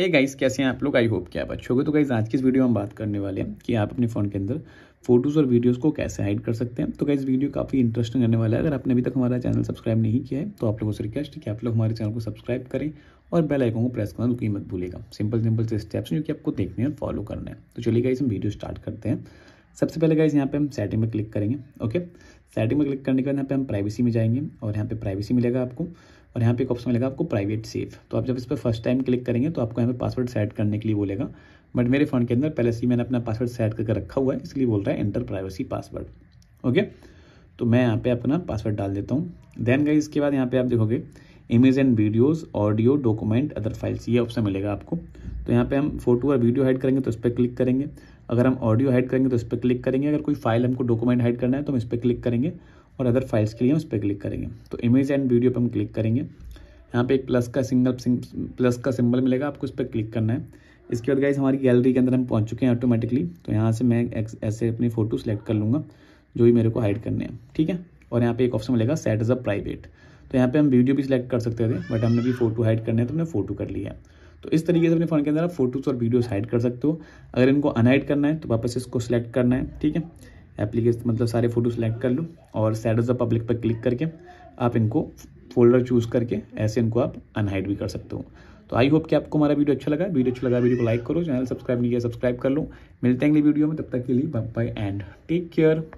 हे hey guys कैसे हैं आप लोग आई होप कि आप अच्छे हो तो गाइस आज की इस वीडियो में हम बात करने वाले हैं कि आप अपने फ़ोन के अंदर फोटोज़ और वीडियोस को कैसे हाइड कर सकते हैं तो गाइस वीडियो काफ़ी इंटरेस्टिंग रहने वाला है अगर आपने अभी तक हमारा चैनल सब्सक्राइब नहीं किया है तो आप लोगों से रिक्वेस्ट है कि आप लोग हमारे चैनल को सब्सक्राइब करें और बेल आइकन को प्रेस करना कीमत मत भूलेगा सिंपल सिंपल से स्टेप्स जो कि आपको देखने और फॉलो करना है तो चलिए गाइज हम वीडियो स्टार्ट करते हैं सबसे पहले गाइज यहाँ पे हम सेटिंग में क्लिक करेंगे ओके सेटिंग में क्लिक करने के बाद यहाँ पे हम प्राइवेसी में जाएंगे और यहाँ पे प्राइवेसी मिलेगा आपको और यहाँ पे एक ऑप्शन मिलेगा आपको प्राइवेट सेफ तो आप जब इस पर फर्स्ट टाइम क्लिक करेंगे तो आपको यहाँ पे पासवर्ड सेट करने के लिए बोलेगा बट मेरे फ़ोन के अंदर पहले से ही मैंने अपना पासवर्ड सेट करके रखा हुआ है इसलिए बोल रहा है एंटर प्राइवेसी पासवर्ड ओके तो मैं यहाँ पे अपना पासवर्ड डाल देता हूँ देन गई इसके बाद यहाँ पे आप देखोगे image and videos audio document other files ये ऑप्शन मिलेगा आपको तो यहाँ पे हम फोटो और वीडियो हाइड करेंगे तो इस पर क्लिक करेंगे अगर हम ऑडियो हाइड करेंगे तो इस पर क्लिक करेंगे अगर कोई फाइल हमको डॉक्यूमेंट हाइड करना है तो हम इस पर क्लिक करेंगे और अदर फाइल्स के लिए उस पर क्लिक करेंगे तो इमेज एंड वीडियो पर हम क्लिक करेंगे यहाँ पे एक प्लस का सिंगल प्लस का सिंबल मिलेगा आपको उस पर क्लिक करना है इसके बाद गाइज हमारी गैलरी के अंदर हम पहुँच चुके हैं ऑटोमेटिकली तो यहाँ से मैं ऐसे अपनी फ़ोटो सेलेक्ट कर लूँगा जो भी मेरे को हाइड करने हैं ठीक है और यहाँ पे एक ऑप्शन मिलेगा सेट एज अ प्राइवेट तो यहाँ पे हम वीडियो भी सिलेक्ट कर सकते थे बट हमने भी फोटो हाइड करने हैं तो हमने फोटो कर लिया तो इस तरीके से अपने फ़ोन के अंदर आप फोटोज़ और वीडियोज हाइड कर सकते हो अगर इनको अनहाइड करना है तो वापस इसको सिलेक्ट करना है ठीक है एप्लीकेशन मतलब सारे फ़ोटो सेलेक्ट कर लूँ और द पब्लिक पर क्लिक करके आप इनको फोल्डर चूज़ करके ऐसे इनको आप अनहाइड भी कर सकते हो तो आई होप कि आपको हमारा वीडियो अच्छा लगा वीडियो अच्छा लगा वीडियो को लाइक करो चैनल सब्सक्राइब नहीं किया सब्सक्राइब कर लो मिलते हैं अगले वीडियो में तब तक के लिए बाय एंड टेक केयर